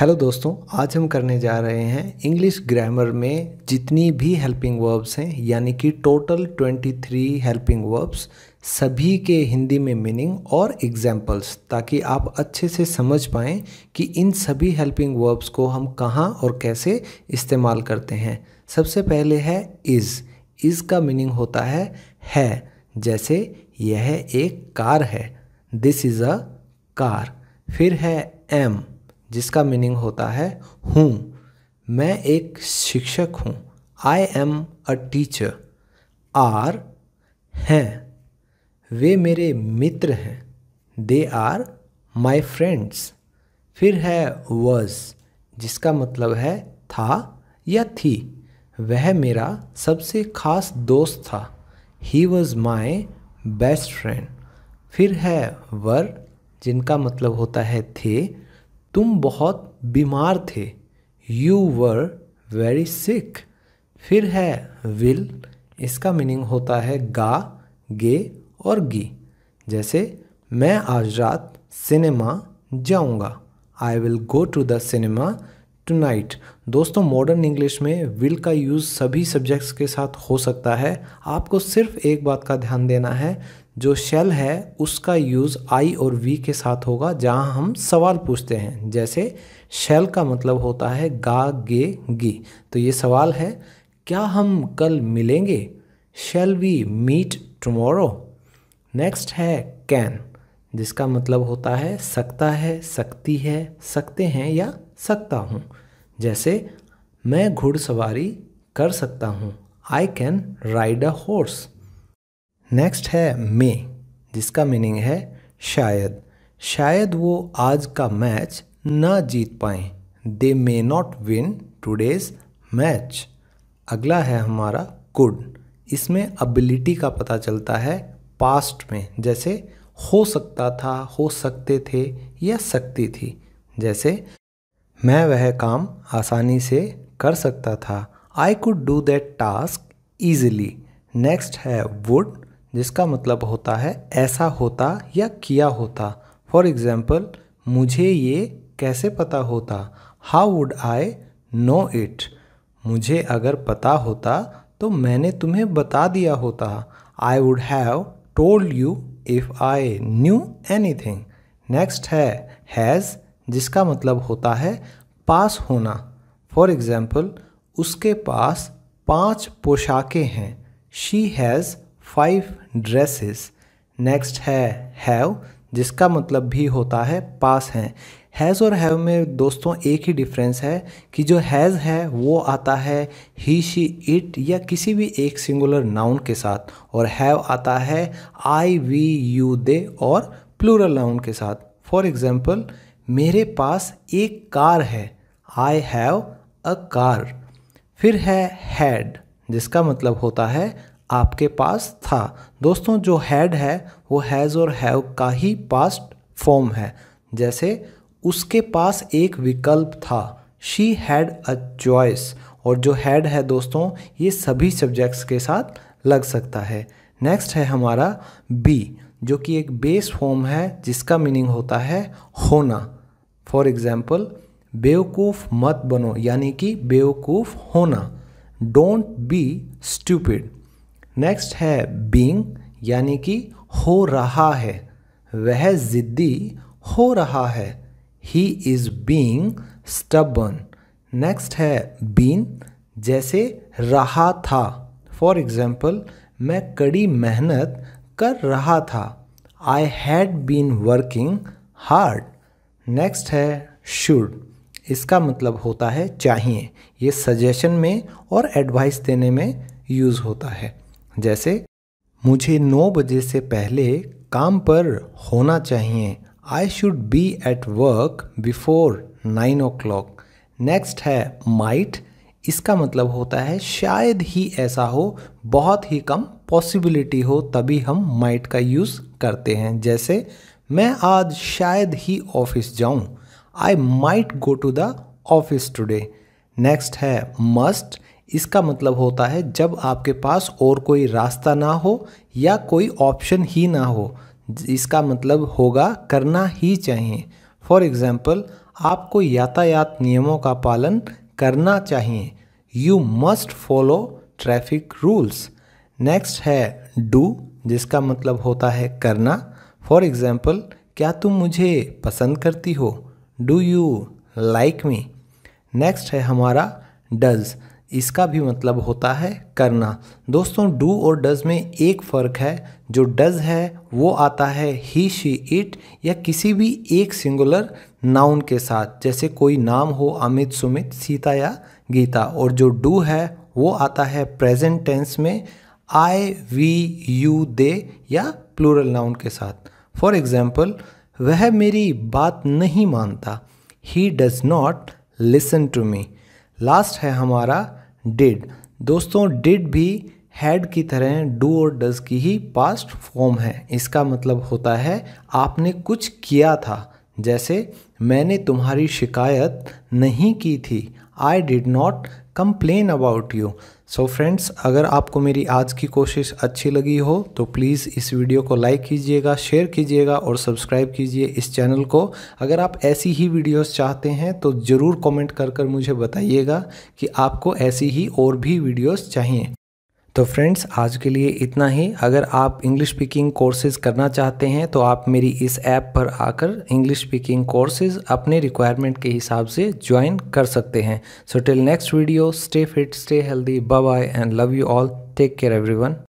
hello दोस्तों आज हम करने जा रहे हैं इंग्लिश ग्रामर में जितनी भी हेल्पिंग वर्ब्स हैं यानी कि टोटल 23 हेल्पिंग वर्ब्स सभी के हिंदी में मीनिंग और एग्जाम्पल्स ताकि आप अच्छे से समझ पाएँ कि इन सभी हेल्पिंग वर्ब्स को हम कहाँ और कैसे इस्तेमाल करते हैं सबसे पहले है इज़ इज़ का मीनिंग होता है है जैसे यह एक कार है दिस इज़ अ कार फिर है एम जिसका मीनिंग होता है हूँ मैं एक शिक्षक हूँ I am a teacher are हैं वे मेरे मित्र हैं दे आर माई फ्रेंड्स फिर है वज जिसका मतलब है था या थी वह मेरा सबसे खास दोस्त था he was my best friend फिर है वर जिनका मतलब होता है थे तुम बहुत बीमार थे यू वर वेरी सिक फिर है विल इसका मीनिंग होता है गा गे और गी जैसे मैं आज रात सिनेमा जाऊंगा I will go to the cinema tonight दोस्तों मॉडर्न इंग्लिश में विल का यूज़ सभी सब्जेक्ट्स के साथ हो सकता है आपको सिर्फ एक बात का ध्यान देना है जो शेल है उसका यूज़ आई और वी के साथ होगा जहां हम सवाल पूछते हैं जैसे शेल का मतलब होता है गा गे गी तो ये सवाल है क्या हम कल मिलेंगे shall we meet tomorrow next है कैन जिसका मतलब होता है सकता है सकती है सकते हैं या सकता हूँ जैसे मैं घुड़सवारी कर सकता हूँ I can ride a horse next है मे जिसका मीनिंग है शायद शायद वो आज का मैच ना जीत पाए they may not win today's match अगला है हमारा कुड इसमें अबिलिटी का पता चलता है पास्ट में जैसे हो सकता था हो सकते थे या सकती थी जैसे मैं वह काम आसानी से कर सकता था I could do that task easily next है वुड जिसका मतलब होता है ऐसा होता या किया होता फॉर एग्ज़ाम्पल मुझे ये कैसे पता होता how would I know it मुझे अगर पता होता तो मैंने तुम्हें बता दिया होता I would have told you if I knew anything next है हैज़ जिसका मतलब होता है पास होना फॉर एग्ज़ाम्पल उसके पास पांच पोशाकें हैं she has five dresses next है हैव जिसका मतलब भी होता है पास हैं हैज़ और हैव में दोस्तों एक ही डिफरेंस है कि जो हैज़ है वो आता है ही शी इट या किसी भी एक सिंगुलर नाउन के साथ और हैव आता है आई वी यू दे और प्लूरल नाउन के साथ फॉर एग्ज़ाम्पल मेरे पास एक कार है आई हैव अ कार फिर है हैड जिसका मतलब होता है आपके पास था दोस्तों जो हैड है वो हैज़ और हैव का ही पास्ट फॉर्म है जैसे उसके पास एक विकल्प था शी हैड अ चॉइस और जो हैड है दोस्तों ये सभी सब्जेक्ट्स के साथ लग सकता है नेक्स्ट है हमारा बी जो कि एक बेस फॉर्म है जिसका मीनिंग होता है होना फॉर एग्ज़ाम्पल बेवकूफ़ मत बनो यानी कि बेवकूफ़ होना डोंट बी स्टूपिड नेक्स्ट है बींग यानी कि हो रहा है वह ज़िद्दी हो रहा है he is being stubborn next है बीन जैसे रहा था फॉर एग्ज़ाम्पल मैं कड़ी मेहनत कर रहा था I had been working hard next है शुड इसका मतलब होता है चाहिए ये सजेशन में और एडवाइस देने में यूज़ होता है जैसे मुझे नौ बजे से पहले काम पर होना चाहिए I should be at work before nine o'clock next है माइट इसका मतलब होता है शायद ही ऐसा हो बहुत ही कम पॉसिबिलिटी हो तभी हम माइट का यूज़ करते हैं जैसे मैं आज शायद ही ऑफिस जाऊं I might go to the office today next है मस्ट इसका मतलब होता है जब आपके पास और कोई रास्ता ना हो या कोई ऑप्शन ही ना हो इसका मतलब होगा करना ही चाहिए फॉर एग्ज़ाम्पल आपको यातायात नियमों का पालन करना चाहिए you must follow traffic rules next है डू जिसका मतलब होता है करना फॉर एग्ज़ाम्पल क्या तुम मुझे पसंद करती हो do you like me next है हमारा डज़ इसका भी मतलब होता है करना दोस्तों डू और डज में एक फ़र्क है जो डज है वो आता है ही शी इट या किसी भी एक सिंगुलर नाउन के साथ जैसे कोई नाम हो अमित सुमित सीता या गीता और जो डू है वो आता है प्रेजेंट टेंस में आई वी यू दे या प्लूरल नाउन के साथ फॉर एग्ज़ाम्पल वह मेरी बात नहीं मानता he does not listen to me last है हमारा डिड दोस्तों डिड भी हैड की तरह डू और डज की ही पास्ट फॉर्म है इसका मतलब होता है आपने कुछ किया था जैसे मैंने तुम्हारी शिकायत नहीं की थी I did not complain about you so friends अगर आपको मेरी आज की कोशिश अच्छी लगी हो तो प्लीज़ इस वीडियो को लाइक कीजिएगा शेयर कीजिएगा और सब्सक्राइब कीजिए इस चैनल को अगर आप ऐसी ही वीडियोस चाहते हैं तो ज़रूर कमेंट कर कर मुझे बताइएगा कि आपको ऐसी ही और भी वीडियोस चाहिए तो फ्रेंड्स आज के लिए इतना ही अगर आप इंग्लिश स्पीकिंग कोर्सेज करना चाहते हैं तो आप मेरी इस ऐप पर आकर इंग्लिश स्पीकिंग कोर्सेज अपने रिक्वायरमेंट के हिसाब से ज्वाइन कर सकते हैं so till next video stay fit stay healthy bye bye and love you all take care everyone